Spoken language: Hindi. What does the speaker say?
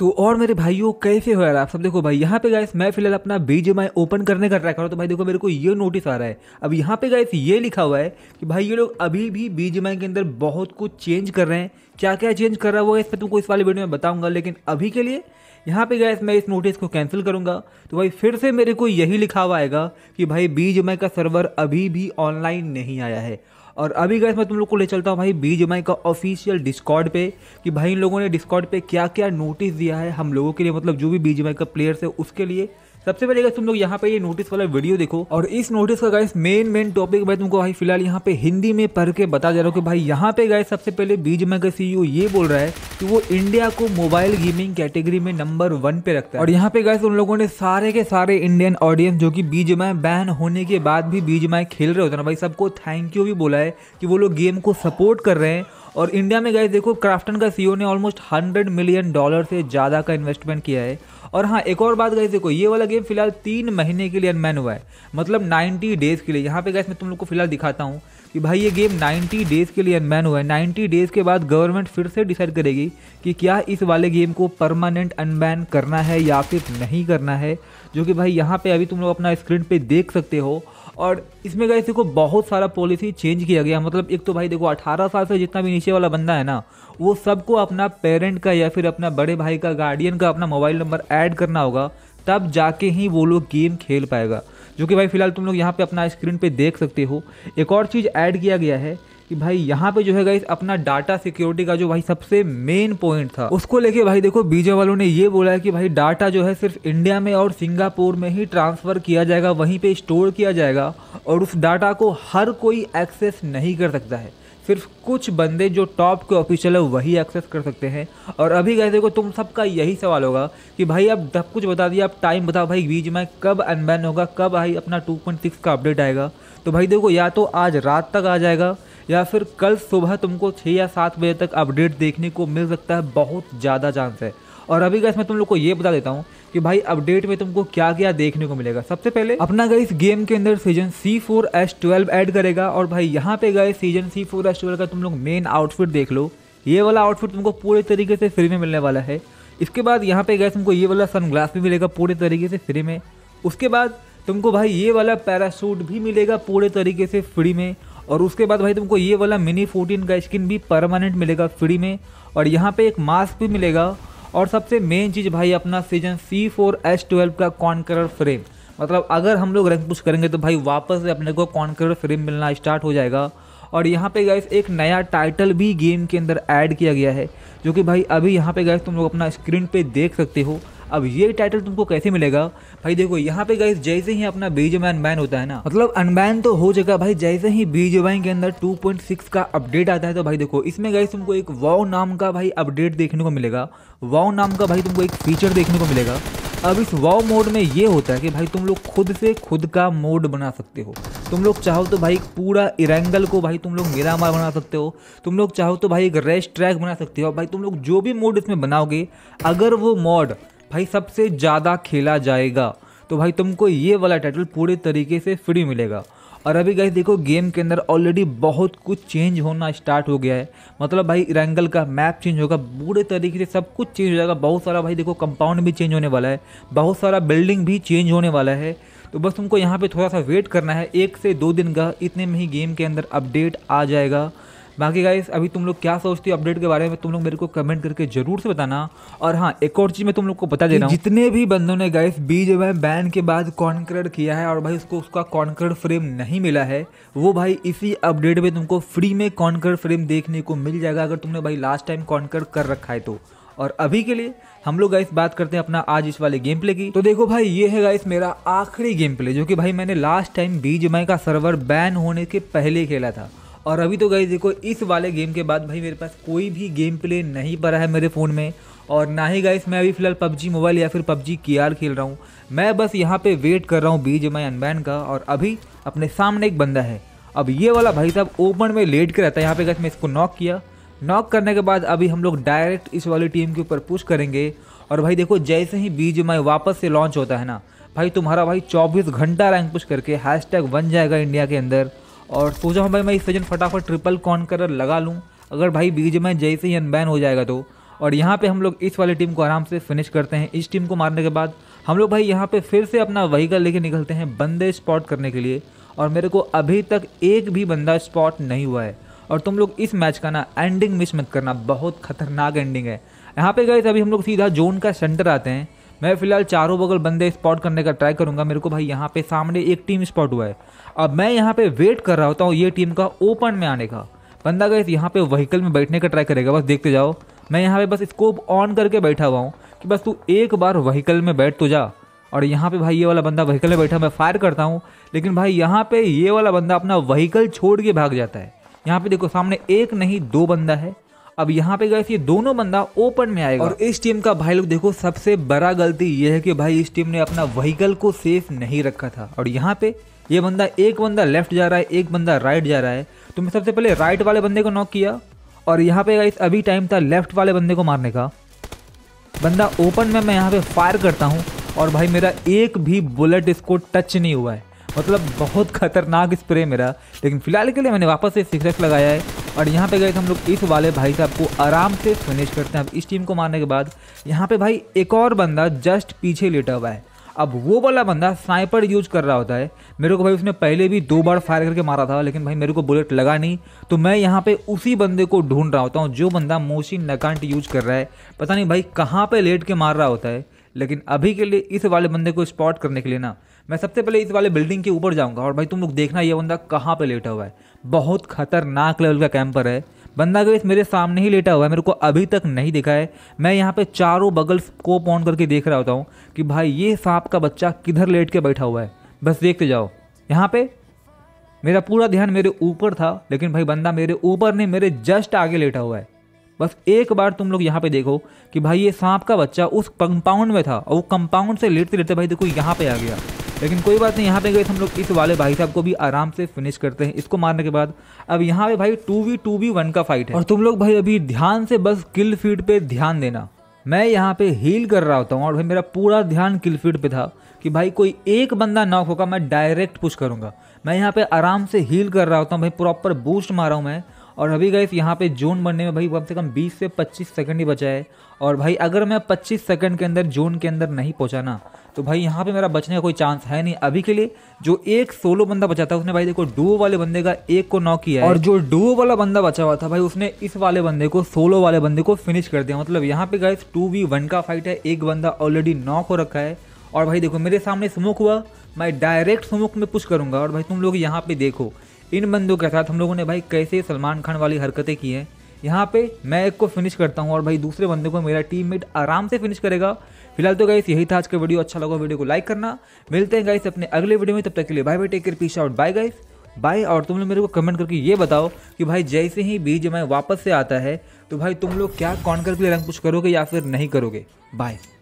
तो और मेरे भाइयों कैसे हो यार आप सब देखो भाई यहाँ पे गए मैं फिलहाल अपना बी जी ओपन करने का ट्राई कर रहा हूँ तो भाई देखो मेरे को ये नोटिस आ रहा है अब यहाँ पे गए ये लिखा हुआ है कि भाई ये लोग अभी भी बी जी के अंदर बहुत कुछ चेंज कर रहे हैं क्या क्या चेंज कर रहा है वो इस पर तुमको इस वाले वीडियो में बताऊँगा लेकिन अभी के लिए यहाँ पे गए मैं इस नोटिस को कैंसिल करूँगा तो भाई फिर से मेरे को यही लिखा हुआ आएगा कि भाई बी का सर्वर अभी भी ऑनलाइन नहीं आया है और अभी गैस मैं तुम लोग को ले चलता हूँ भाई बी जमाई का ऑफिशियल डिस्कॉर्ड पे कि भाई इन लोगों ने डिस्कॉर्ड पे क्या क्या नोटिस दिया है हम लोगों के लिए मतलब जो भी बी जमाई का प्लेयर्स है उसके लिए सबसे पहले तुम लोग यहाँ पे ये नोटिस वाला वीडियो देखो और इस नोटिस का गाइस मेन मेन टॉपिक भाई तुमको भाई फिलहाल यहाँ पे हिंदी में पढ़ के बता जा रहा हूँ कि भाई यहाँ पे गाइस सबसे पहले बीज मैं का सीईओ ये बोल रहा है कि वो इंडिया को मोबाइल गेमिंग कैटेगरी में नंबर वन पे रखता है और यहाँ पे गाइस उन लोगों ने सारे के सारे इंडियन ऑडियंस जो की बीज में बैन होने के बाद भी बीज में खेल रहे होते ना भाई सबको थैंक यू भी बोला है कि वो लोग गेम को सपोर्ट कर रहे हैं और इंडिया में गए देखो क्राफ्टन का सीईओ e ने ऑलमोस्ट हंड्रेड मिलियन डॉलर से ज़्यादा का इन्वेस्टमेंट किया है और हाँ एक और बात गई देखो ये वाला गेम फिलहाल तीन महीने के लिए अनमैन हुआ है मतलब 90 डेज़ के लिए यहाँ पे गए मैं तुम लोग को फिलहाल दिखाता हूँ कि भाई ये गेम 90 डेज़ के लिए अनमैन हुआ है 90 डेज़ के बाद गवर्नमेंट फिर से डिसाइड करेगी कि क्या इस वाले गेम को परमानेंट अनबैन करना है या फिर नहीं करना है जो कि भाई यहाँ पर अभी तुम लोग अपना स्क्रीन पर देख सकते हो और इसमें गए देखो बहुत सारा पॉलिसी चेंज किया गया मतलब एक तो भाई देखो अठारह साल से जितना भी नीचे वाला बंदा है ना वो सबको अपना पेरेंट का या फिर अपना बड़े भाई का गार्डियन का अपना मोबाइल नंबर ऐड करना होगा तब जाके ही वो लोग गेम खेल पाएगा जो कि भाई फिलहाल तुम लोग यहाँ पे अपना स्क्रीन पे देख सकते हो एक और चीज़ ऐड किया गया है कि भाई यहाँ पे जो है गाइस अपना डाटा सिक्योरिटी का जो भाई सबसे मेन पॉइंट था उसको लेके भाई देखो बीजे वालों ने ये बोला है कि भाई डाटा जो है सिर्फ इंडिया में और सिंगापुर में ही ट्रांसफर किया जाएगा वहीं पे स्टोर किया जाएगा और उस डाटा को हर कोई एक्सेस नहीं कर सकता है सिर्फ कुछ बंदे जो टॉप के ऑफिशियल है वही एक्सेस कर सकते हैं और अभी गए देखो तुम सबका यही सवाल होगा कि भाई आप सब कुछ बता दिया आप टाइम बताओ भाई बीज में कब अनबैन होगा कब भाई अपना 2.6 का अपडेट आएगा तो भाई देखो या तो आज रात तक आ जाएगा या फिर कल सुबह तुमको छः या सात बजे तक अपडेट देखने को मिल सकता है बहुत ज़्यादा चांस है और अभी गैस मैं तुम लोग को ये बता देता हूँ कि भाई अपडेट में तुमको क्या क्या देखने को मिलेगा सबसे पहले अपना गई गेम के अंदर season C four S twelve add करेगा और भाई यहाँ पे गए season C four S twelve का तुम लोग मेन आउटफिट देख लो ये वाला आउटफिट तुमको पूरे तरीके से फ्री में मिलने वाला है इसके बाद यहाँ पे गए तुमको ये वाला सनग्लास भी मिलेगा पूरे तरीके से फ्री में उसके बाद तुमको भाई ये वाला पैराशूट भी मिलेगा पूरे तरीके से फ्री में और उसके बाद भाई तुमको ये वाला मिनी फोर्टीन का स्किन भी परमानेंट मिलेगा फ्री में और यहाँ पे एक मास्क भी मिलेगा और सबसे मेन चीज़ भाई अपना season C four S twelve का कॉन्करर फ्रेम मतलब अगर हम लोग रैंक पुश करेंगे तो भाई वापस से अपने को कॉन्करर फ्रेम मिलना स्टार्ट हो जाएगा और यहाँ पे गैस एक नया टाइटल भी गेम के अंदर ऐड किया गया है जो कि भाई अभी यहाँ पे गैस तुम लोग अपना स्क्रीन पे देख सकते हो अब ये टाइटल तुमको कैसे मिलेगा भाई देखो यहाँ पे गाइस जैसे ही अपना बीज मैन बैन होता है ना मतलब अनबैन तो हो जाएगा भाई जैसे ही बीज मैन के अंदर 2.6 का अपडेट आता है तो भाई देखो इसमें गाइस तुमको एक वाओ नाम का भाई अपडेट देखने को मिलेगा वाओ नाम का भाई तुमको एक फीचर देखने को मिलेगा अब इस वाव मोड में ये होता है कि भाई तुम लोग खुद से खुद का मोड बना सकते हो तुम लोग चाहो तो भाई पूरा इरेंगल को भाई तुम लोग मेरा मार बना सकते हो तुम लोग चाहो तो भाई एक रेस्ट ट्रैक बना सकते हो तो भाई तुम लोग जो भी मोड इसमें बनाओगे अगर वो मोड भाई सबसे ज़्यादा खेला जाएगा तो भाई तुमको ये वाला टाइटल पूरे तरीके से फ्री मिलेगा और अभी गाइस देखो गेम के अंदर ऑलरेडी बहुत कुछ चेंज होना स्टार्ट हो गया है मतलब भाई रैंगल का मैप चेंज होगा पूरे तरीके से सब कुछ चेंज हो जाएगा बहुत सारा भाई देखो कंपाउंड भी चेंज होने वाला है बहुत सारा बिल्डिंग भी चेंज होने वाला है तो बस तुमको यहाँ पे थोड़ा सा वेट करना है एक से दो दिन का इतने में ही गेम के अंदर अपडेट आ जाएगा बाकी गाइस अभी तुम लोग क्या सोचते हो अपडेट के बारे में तुम लोग मेरे को कमेंट करके जरूर से बताना और हाँ एक और चीज़ मैं तुम लोग को बता दे रहा हूँ जितने भी बंदों ने गाइस बी जो है बैन के बाद कॉन्क्रेड किया है और भाई उसको उसका कॉन्क्रेड फ्रेम नहीं मिला है वो भाई इसी अपडेट में तुमको फ्री में कॉन्क्रेड फ्रेम देखने को मिल जाएगा अगर तुमने भाई लास्ट टाइम कॉन्क्रेड कर रखा है तो और अभी के लिए हम लोग गाइस बात करते हैं अपना आज इस वाले गेम प्ले की तो देखो भाई ये है गाइस मेरा आखिरी गेम प्ले जो कि भाई मैंने लास्ट टाइम बीज मई का सर्वर बैन होने के पहले खेला था और अभी तो गई देखो इस वाले गेम के बाद भाई मेरे पास कोई भी गेम प्ले नहीं पड़ा है मेरे फ़ोन में और ना ही गाइस मैं अभी फ़िलहाल पबजी मोबाइल या फिर पबजी की आर खेल रहा हूँ मैं बस यहाँ पे वेट कर रहा हूँ बीज माई अनबैन का और अभी अपने सामने एक बंदा है अब ये वाला भाई साहब ओपन में लेट के रहता है यहाँ पे गाइस मैं इसको नॉक किया नॉक करने के बाद अभी हम लोग डायरेक्ट इस वाली टीम के ऊपर पुश करेंगे और भाई देखो जैसे ही बीज माई वापस से लॉन्च होता है ना भाई तुम्हारा भाई चौबीस घंटा रैंक पुश करके हैश टैग बन जाएगा इंडिया के अंदर और सोचा हूँ भाई मैं इस सीजन फटाफट ट्रिपल कॉन कर लगा लूँ अगर भाई बीच में जैसे ही अनबैन हो जाएगा तो और यहाँ पे हम लोग इस वाली टीम को आराम से फिनिश करते हैं इस टीम को मारने के बाद हम लोग भाई यहाँ पे फिर से अपना वहीकल लेके निकलते हैं बंदे स्पॉट करने के लिए और मेरे को अभी तक एक भी बंदा स्पॉट नहीं हुआ है और तुम लोग इस मैच का ना एंडिंग मिस मत करना बहुत खतरनाक एंडिंग है यहाँ पे गए अभी हम लोग सीधा जोन का सेंटर आते हैं मैं फिलहाल चारों बगल बंदे स्पॉट करने का ट्राई करूंगा मेरे को भाई यहाँ पे सामने एक टीम स्पॉट हुआ है अब मैं यहाँ पे वेट कर रहा होता हूँ ये टीम का ओपन में आने का बंदा गए यहाँ पे व्हीकल में बैठने का ट्राई करेगा बस देखते जाओ मैं यहाँ पे बस स्कोप ऑन करके बैठा हुआ हूँ कि बस तू एक बार व्हीकल में बैठ तो जा और यहाँ पे भाई ये वाला बंदा व्हीकल में बैठा मैं फायर करता हूँ लेकिन भाई यहाँ पे ये वाला बंदा अपना व्हीकल छोड़ के भाग जाता है यहाँ पे देखो सामने एक नहीं दो बंदा है अब यहाँ पे गए ये दोनों बंदा ओपन में आएगा और इस टीम का भाई लोग देखो सबसे बड़ा गलती यह है कि भाई इस टीम ने अपना व्हीकल को सेफ नहीं रखा था और यहाँ पे ये बंदा एक बंदा लेफ्ट जा रहा है एक बंदा राइट जा रहा है तो मैं सबसे पहले राइट वाले बंदे को नॉक किया और यहाँ पे गाइस अभी टाइम था लेफ्ट वाले बंदे को मारने का बंदा ओपन में मैं यहाँ पे फायर करता हूँ और भाई मेरा एक भी बुलेट इसको टच नहीं हुआ है मतलब बहुत खतरनाक स्प्रे मेरा लेकिन फिलहाल के लिए मैंने वापस से सिक्स लगाया है और यहाँ पे गए थे हम लोग इस वाले भाई साहब को आराम से फिनिश करते हैं अब इस टीम को मारने के बाद यहाँ पे भाई एक और बंदा जस्ट पीछे लेटा हुआ है अब वो वाला बंदा स्नाइपर यूज कर रहा होता है मेरे को भाई उसने पहले भी दो बार फायर करके मारा था लेकिन भाई मेरे को बुलेट लगा नहीं तो मैं यहाँ पे उसी बंदे को ढूंढ रहा होता हूँ जो बंदा मोशी नकांट यूज कर रहा है पता नहीं भाई कहाँ पर लेट के मार रहा होता है लेकिन अभी के लिए इस वाले बंदे को स्पॉट करने के लिए ना मैं सबसे पहले इस वाले बिल्डिंग के ऊपर जाऊँगा और भाई तुम लोग देखना ये बंदा कहाँ पर लेटा हुआ है बहुत खतरनाक लेवल का कैंपर है बंदा गई मेरे सामने ही लेटा हुआ है मेरे को अभी तक नहीं दिखा है मैं यहाँ पे चारों बगल को ऑन करके देख रहा होता हूँ कि भाई ये सांप का बच्चा किधर लेट के बैठा हुआ है बस देखते जाओ यहाँ पे मेरा पूरा ध्यान मेरे ऊपर था लेकिन भाई बंदा मेरे ऊपर नहीं मेरे जस्ट आगे लेटा हुआ है बस एक बार तुम लोग यहाँ पे देखो कि भाई ये सांप का बच्चा उस कंपाउंड में था और वो कंपाउंड से लेटते लेटते भाई देखो यहाँ पे आ गया लेकिन कोई बात नहीं यहाँ पे गए हम लोग इस वाले भाई साहब को भी आराम से फिनिश करते हैं इसको मारने के बाद अब यहाँ पे भाई two V two V one का फाइट है और तुम लोग भाई अभी ध्यान से बस किल फीड पे ध्यान देना मैं यहाँ पे हील कर रहा होता हूँ और भाई मेरा पूरा ध्यान किल फीड पे था कि भाई कोई एक बंदा नॉक होगा मैं डायरेक्ट पुश करूंगा मैं यहाँ पे आराम से हील कर रहा होता हूँ भाई प्रॉपर बूस्ट मारा हूँ मैं और अभी गए यहाँ पे जोन बनने में भाई कम से कम 20 से 25 सेकंड ही बचा है और भाई अगर मैं 25 सेकंड के अंदर जोन के अंदर नहीं पहुँचा ना तो भाई यहाँ पे मेरा बचने का कोई चांस है नहीं अभी के लिए जो एक सोलो बंदा बचा था उसने भाई देखो डुओ वाले बंदे का एक को नॉक किया है और जो डुओ वाला बंदा बचा हुआ था भाई उसने इस वाले बंदे को सोलो वाले बंदे को फिनिश कर दिया मतलब यहाँ पे गाइस टू वी वन का फाइट है एक बंदा ऑलरेडी नॉक हो रखा है और भाई देखो मेरे सामने स्मोक हुआ मैं डायरेक्ट स्मोक में पुश करूंगा और भाई तुम लोग यहाँ पे देखो इन बंदों के साथ हम लोगों ने भाई कैसे सलमान खान वाली हरकतें की हैं यहाँ पे मैं एक को फिनिश करता हूँ और भाई दूसरे बंदे को मेरा टीममेट आराम से फिनिश करेगा फिलहाल तो गाइस यही था आज का वीडियो अच्छा लगा वीडियो को लाइक करना मिलते हैं गाइस अपने अगले वीडियो में तब तक के लिए bye bye take care peace out bye guys bye और तुम लोग मेरे को कमेंट करके ये बताओ कि भाई जैसे ही बीज मैं वापस से आता है तो भाई तुम लोग क्या कॉन्कर के लिए रंग कुछ करोगे या फिर नहीं करोगे बाय